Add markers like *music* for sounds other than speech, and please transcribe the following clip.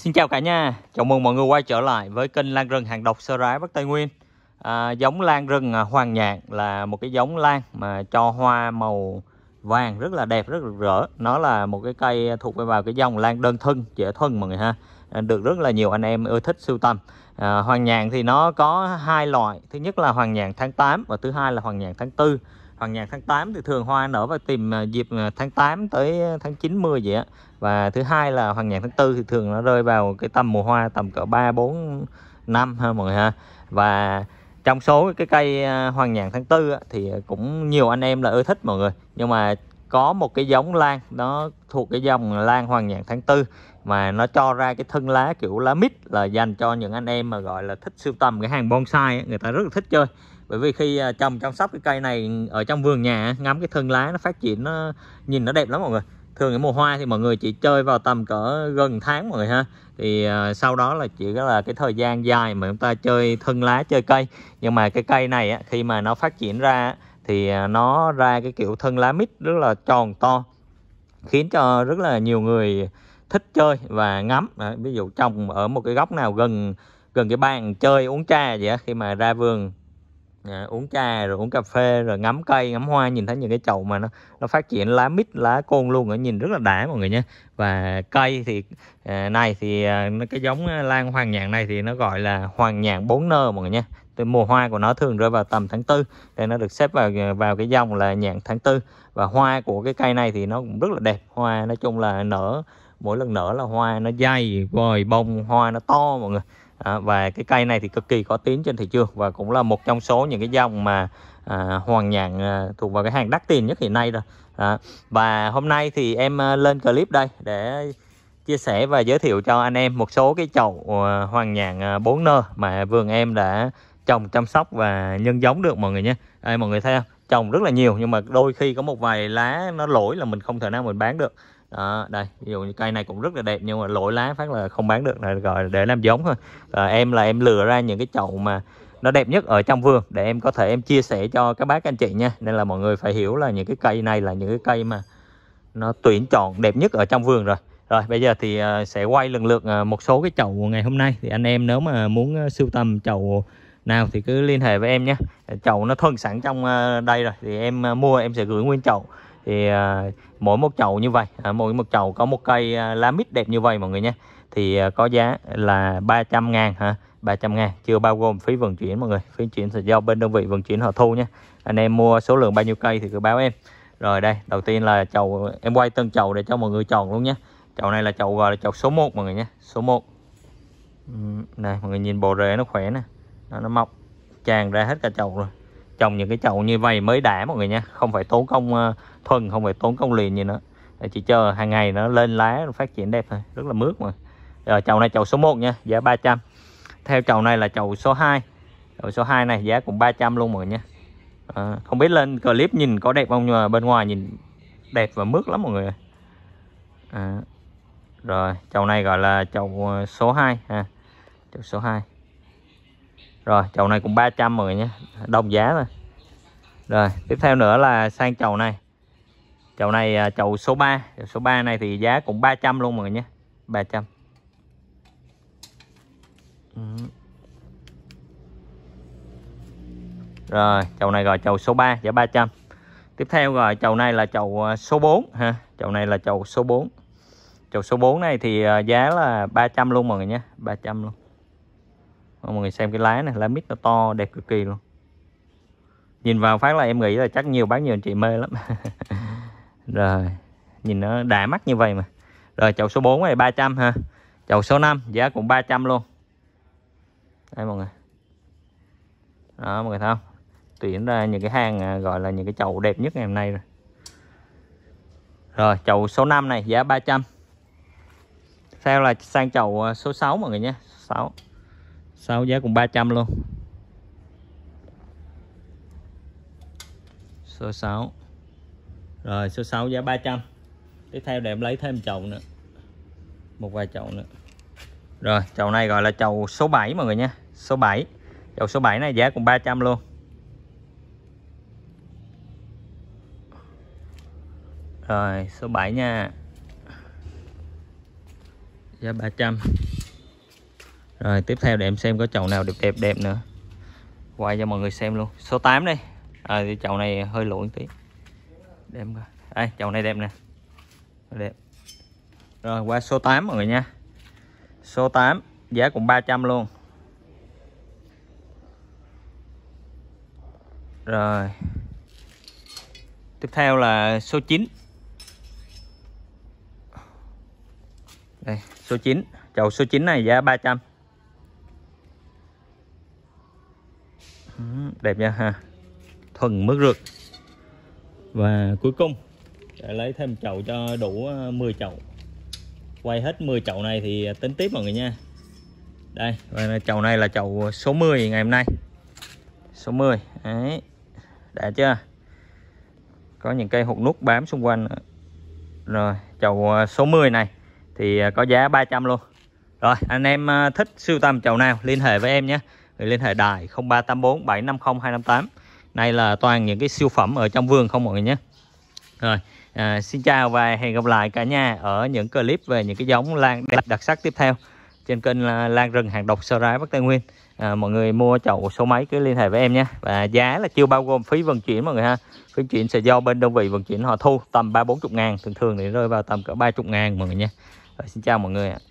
Xin chào cả nhà, chào mừng mọi người quay trở lại với kênh lan rừng hàng độc sơ rái Bắc Tây Nguyên à, Giống lan rừng à, hoàng nhạn là một cái giống lan mà cho hoa màu vàng rất là đẹp, rất rực rỡ Nó là một cái cây thuộc vào cái dòng lan đơn thân, dễ thân mọi người ha à, Được rất là nhiều anh em ưa thích sưu tầm à, Hoàng nhạn thì nó có hai loại, thứ nhất là hoàng nhạn tháng 8 và thứ hai là hoàng nhạn tháng 4 Hoàng nhạc tháng 8 thì thường hoa nở vào tìm à, dịp à, tháng 8 tới à, tháng 9 10 vậy á. Và thứ hai là hoàng nhạc tháng 4 thì thường nó rơi vào cái tầm mùa hoa tầm cỡ 3 4 năm ha mọi người ha. Và trong số cái cây hoàng nhạc tháng 4 á, thì cũng nhiều anh em là ưa thích mọi người. Nhưng mà có một cái giống lan nó thuộc cái dòng lan hoàng nhạc tháng 4 mà nó cho ra cái thân lá kiểu lá mít là dành cho những anh em mà gọi là thích sưu tầm cái hàng bonsai ấy, người ta rất là thích chơi bởi vì khi trồng à, chăm sóc cái cây này ở trong vườn nhà ngắm cái thân lá nó phát triển nó nhìn nó đẹp lắm mọi người thường cái mùa hoa thì mọi người chỉ chơi vào tầm cỡ gần tháng mọi người ha thì uh, sau đó là chỉ là cái thời gian dài mà chúng ta chơi thân lá chơi cây nhưng mà cái cây này á, khi mà nó phát triển ra thì à, nó ra cái kiểu thân lá mít rất là tròn to khiến cho rất là nhiều người thích chơi và ngắm à, ví dụ trồng ở một cái góc nào gần gần cái bàn chơi uống trà vậy khi mà ra vườn à, uống trà rồi uống cà phê rồi ngắm cây ngắm hoa nhìn thấy những cái chậu mà nó nó phát triển lá mít lá côn luôn ở nhìn rất là đã mọi người nhé và cây thì à, này thì à, cái giống à, lan hoàng nhạn này thì nó gọi là hoàng nhạn bốn nơ mọi người nhé mùa hoa của nó thường rơi vào tầm tháng tư thì nó được xếp vào vào cái dòng là nhạn tháng tư và hoa của cái cây này thì nó cũng rất là đẹp hoa nói chung là nở mỗi lần nở là hoa nó dày vòi bông hoa nó to mọi người à, và cái cây này thì cực kỳ có tiếng trên thị trường và cũng là một trong số những cái dòng mà à, hoàng nhạn à, thuộc vào cái hàng đắt tiền nhất hiện nay rồi à, và hôm nay thì em à, lên clip đây để chia sẻ và giới thiệu cho anh em một số cái chậu à, hoàng nhạn 4 à, nơ mà vườn em đã trồng chăm sóc và nhân giống được mọi người nhé Đây, mọi người thấy không trồng rất là nhiều nhưng mà đôi khi có một vài lá nó lỗi là mình không thể nào mình bán được đó đây ví dụ như cây này cũng rất là đẹp nhưng mà lỗi lá phát là không bán được là gọi để làm giống thôi à, em là em lừa ra những cái chậu mà nó đẹp nhất ở trong vườn để em có thể em chia sẻ cho các bác anh chị nha nên là mọi người phải hiểu là những cái cây này là những cái cây mà nó tuyển chọn đẹp nhất ở trong vườn rồi rồi bây giờ thì ờ, sẽ quay lần lượt ờ, một số cái chậu ngày hôm nay thì anh em nếu mà muốn ờ, sưu tầm chậu nào thì cứ liên hệ với em nhé chậu nó thân sẵn trong đây rồi thì em mua em sẽ gửi nguyên chậu thì à, mỗi một chậu như vậy à, mỗi một chậu có một cây à, lá mít đẹp như vậy mọi người nhé thì à, có giá là 300 ngàn hả 300 ngàn chưa bao gồm phí vận chuyển mọi người phí chuyển sẽ do bên đơn vị vận chuyển họ thu nhé anh em mua số lượng bao nhiêu cây thì cứ báo em rồi đây đầu tiên là chậu em quay từng chậu để cho mọi người chọn luôn nhé chậu này là chậu gọi là chậu số 1 mọi người nhé số 1 này mọi người nhìn bộ rễ nó khỏe nè nó, nó mọc tràn ra hết cả chậu rồi trồng những cái chậu như vậy mới đẻ mọi người nha không phải tốn công ờ, thuần không phải tốn công liền gì nữa chỉ chờ hàng ngày nó lên lá nó phát triển đẹp thôi rất là mướt mà rồi chậu này chậu số 1 nha giá 300 theo chậu này là chậu số 2 chậu số 2 này giá cũng 300 luôn mọi người nha à, không biết lên clip nhìn có đẹp không nhưng mà bên ngoài nhìn đẹp và mướt lắm mọi người à, rồi chậu này gọi là chậu ờ, số 2 ha chậu số 2 rồi chậu này cũng 300 mọi người nhé đồng giá rồi rồi tiếp theo nữa là sang chậu này chậu này à, chậu số 3 chậu số 3 này thì giá cũng 300 luôn mọi người nhé 300 rồi chậu này gọi chậu số 3 giá 300 tiếp theo gọi chậu này là chậu à, số 4 ha chậu này là chậu số 4 chậu số 4 này thì à, giá là 300 luôn mọi người nhé 300 luôn mọi người xem cái lá này lá mít nó to đẹp cực kỳ luôn nhìn vào phát là em nghĩ là chắc nhiều bán nhiều anh chị mê lắm *laughs* rồi nhìn nó đã mắt như vậy mà rồi chậu số 4 này 300 ha chậu số 5 giá cũng 300 luôn đây mọi người đó mọi người thấy không tuyển ra những cái hàng à, gọi là những cái chậu đẹp nhất ngày hôm nay rồi rồi chậu số 5 này giá 300 theo là sang chậu à, số 6 mọi người nhé 6 Sao giá cũng 300 luôn Số 6 Rồi số 6 giá 300 Tiếp theo để em lấy thêm chậu nữa Một vài chậu nữa Rồi chậu này gọi là chậu số 7 mọi người nha Số 7 Chậu số 7 này giá cũng 300 luôn Rồi số 7 nha Giá 300 rồi tiếp theo để em xem có chậu nào đẹp đẹp đẹp nữa Quay cho mọi người xem luôn Số 8 đây à, thì Chậu này hơi lụi tí đẹp em chậu này đẹp nè Đẹp Rồi qua số 8 mọi người nha Số 8 giá cũng 300 luôn Rồi Tiếp theo là số 9 Đây số 9 Chậu số 9 này giá 300 đẹp nha ha thuần mứt rượt và cuối cùng để lấy thêm chậu cho đủ 10 ờ, chậu quay hết 10 chậu này thì ờ, tính tiếp mọi người nha đây và chậu này là chậu số 10 ngày hôm nay số 10 đấy đã chưa có những cây hụt nút bám xung quanh rồi chậu ờ, số 10 này thì có giá 300 luôn rồi anh em thích sưu tầm chậu nào liên hệ với em nhé thì liên hệ đài 0384 750 258 này là toàn những cái siêu phẩm ở trong vườn không mọi người nhé rồi à, xin chào và hẹn gặp lại cả nhà ở những clip về những cái giống lan đẹp đặc sắc tiếp theo trên kênh là lan rừng hàng độc sơ rái bắc tây nguyên à, mọi người mua chậu số máy cứ liên hệ với em nhé và giá là chưa bao gồm phí vận chuyển mọi người ha phí chuyển sẽ do bên đơn vị vận chuyển họ thu tầm ba bốn chục ngàn thường thường thì rơi vào tầm cỡ ba chục ngàn mọi người nhé xin chào mọi người ạ